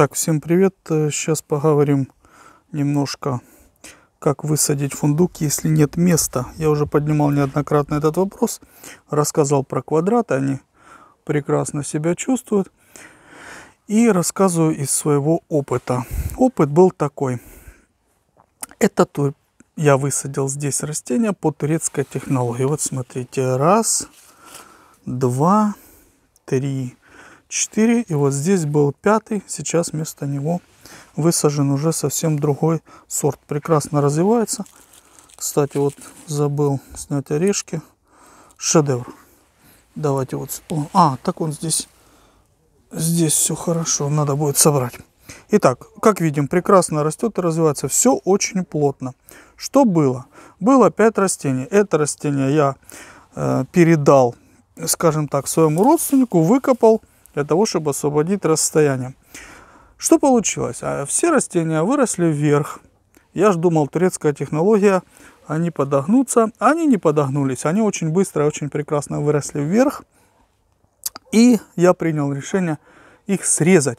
Так, всем привет. Сейчас э, поговорим немножко, как высадить фундук, если нет места. Я уже поднимал неоднократно этот вопрос, рассказал про квадраты, они прекрасно себя чувствуют. И рассказываю из своего опыта. Опыт был такой. Это то, я высадил здесь растения по турецкой технологии. Вот смотрите, раз, два, три, 4. И вот здесь был пятый. Сейчас вместо него высажен уже совсем другой сорт. Прекрасно развивается. Кстати, вот забыл снять орешки. Шедевр. Давайте вот... А, так он здесь... Здесь все хорошо. Надо будет собрать. Итак, как видим, прекрасно растет и развивается. Все очень плотно. Что было? Было 5 растений. Это растение я э, передал, скажем так, своему родственнику. Выкопал для того, чтобы освободить расстояние. Что получилось? А все растения выросли вверх. Я же думал, турецкая технология, они подогнутся. Они не подогнулись, они очень быстро и очень прекрасно выросли вверх. И я принял решение их срезать,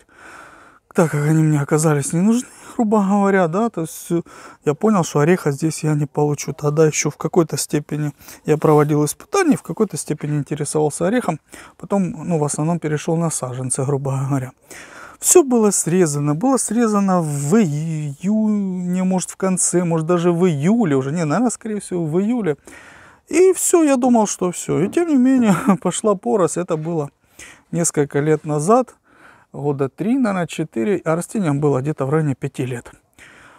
так как они мне оказались не нужны грубо говоря, да, то есть э, я понял, что ореха здесь я не получу. Тогда еще в какой-то степени я проводил испытания, в какой-то степени интересовался орехом, потом, ну, в основном перешел на саженцы, грубо говоря. Все было срезано, было срезано в июне, может, в конце, может, даже в июле уже, не, наверное, скорее всего, в июле. И все, я думал, что все. И тем не менее, пошла порос. это было несколько лет назад – года 3, наверное, 4, а растениям было где-то в районе 5 лет.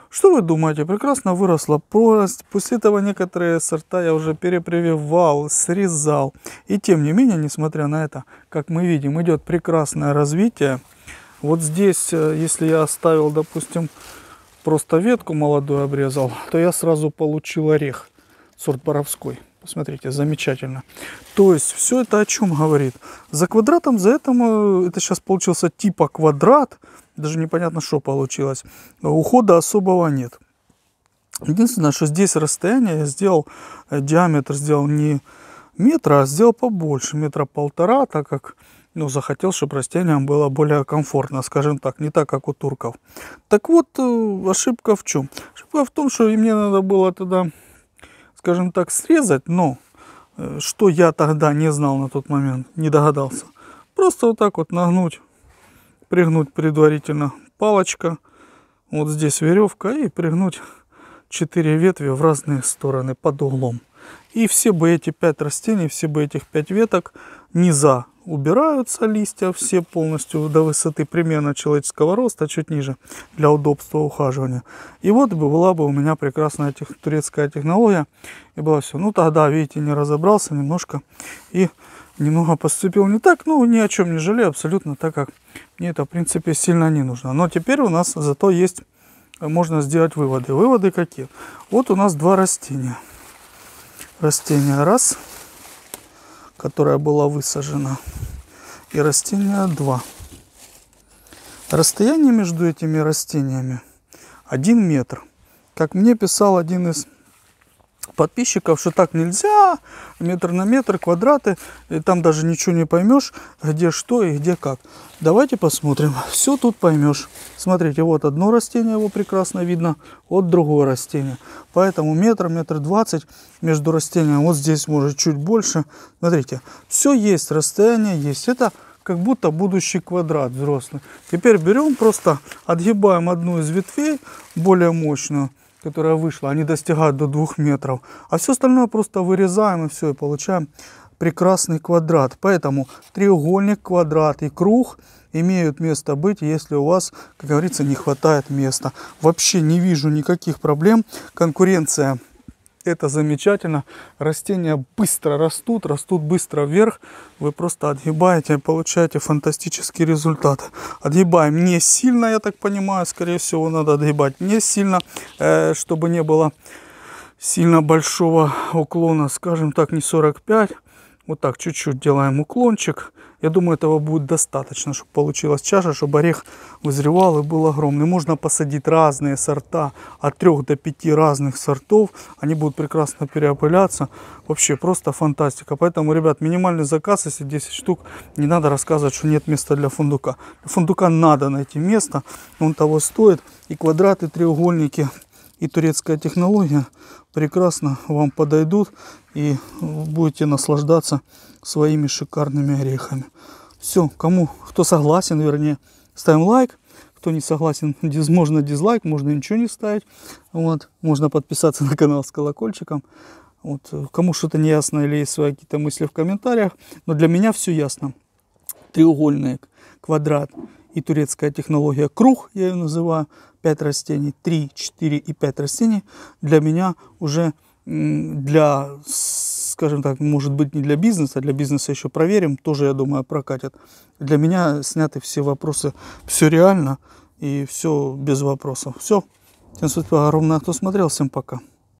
Что вы думаете, прекрасно выросла прорость, после этого некоторые сорта я уже перепрививал, срезал. И тем не менее, несмотря на это, как мы видим, идет прекрасное развитие. Вот здесь, э, если я оставил, допустим, просто ветку молодую обрезал, то я сразу получил орех, сорт боровской. Посмотрите, замечательно. То есть все это о чем говорит? За квадратом, за этим, э, это сейчас получился типа квадрат, даже непонятно, что получилось. Ухода особого нет. Единственное, что здесь расстояние я сделал, э, диаметр сделал не метра, а сделал побольше, метра полтора, так как ну, захотел, чтобы растениям было более комфортно, скажем так, не так, как у турков. Так вот, э, ошибка в чем? Ошибка в том, что мне надо было тогда скажем так, срезать, но э, что я тогда не знал на тот момент, не догадался. Просто вот так вот нагнуть, пригнуть предварительно палочка, вот здесь веревка и пригнуть четыре ветви в разные стороны под углом. И все бы эти пять растений, все бы этих пять веток низа убираются листья все полностью до высоты примерно человеческого роста, чуть ниже, для удобства ухаживания. И вот бы была бы у меня прекрасная тех, турецкая технология, и было все. Ну тогда, видите, не разобрался немножко и немного поступил не так, ну ни о чем не жалею абсолютно, так как мне это в принципе сильно не нужно. Но теперь у нас зато есть, э, можно сделать выводы. Выводы какие? Вот у нас два растения. Растение раз – которая была высажена, и растение 2. Расстояние между этими растениями 1 метр. Как мне писал один из подписчиков, что так нельзя, метр на метр, квадраты, и там даже ничего не поймешь, где что и где как. Давайте посмотрим, все тут поймешь. Смотрите, вот одно растение, его прекрасно видно, от другого растения. Поэтому метр, метр двадцать между растением, вот здесь может чуть больше. Смотрите, все есть, расстояние есть. Это как будто будущий квадрат взрослый. Теперь берем просто, отгибаем одну из ветвей, более мощную, которая вышла, они достигают до 2 метров. А все остальное просто вырезаем и все, и получаем прекрасный квадрат. Поэтому треугольник, квадрат и круг имеют место быть, если у вас, как говорится, не хватает места. Вообще не вижу никаких проблем. Конкуренция это замечательно. Растения быстро растут, растут быстро вверх. Вы просто отгибаете и получаете фантастический результат. Отгибаем не сильно, я так понимаю. Скорее всего, надо отгибать не сильно, э, чтобы не было сильно большого уклона. Скажем так, не 45. Вот так чуть-чуть делаем уклончик. Я думаю, этого будет достаточно, чтобы получилась чаша, чтобы орех вызревал и был огромный. Можно посадить разные сорта, от 3 до 5 разных сортов. Они будут прекрасно переопыляться. Вообще просто фантастика. Поэтому, ребят, минимальный заказ, если 10 штук, не надо рассказывать, что нет места для фундука. Для фундука надо найти место, он того стоит. И квадраты, треугольники – и турецкая технология прекрасно вам подойдут и будете наслаждаться своими шикарными орехами. Все, кому, кто согласен, вернее, ставим лайк. Кто не согласен, диз, можно дизлайк, можно ничего не ставить. Вот, можно подписаться на канал с колокольчиком. Вот, кому что-то не ясно или есть свои какие-то мысли в комментариях. Но для меня все ясно треугольник, квадрат и турецкая технология круг, я ее называю, 5 растений, 3, 4 и 5 растений, для меня уже для, скажем так, может быть не для бизнеса, для бизнеса еще проверим, тоже, я думаю, прокатят. Для меня сняты все вопросы, все реально и все без вопросов. Все, всем спасибо огромное, кто смотрел, всем пока.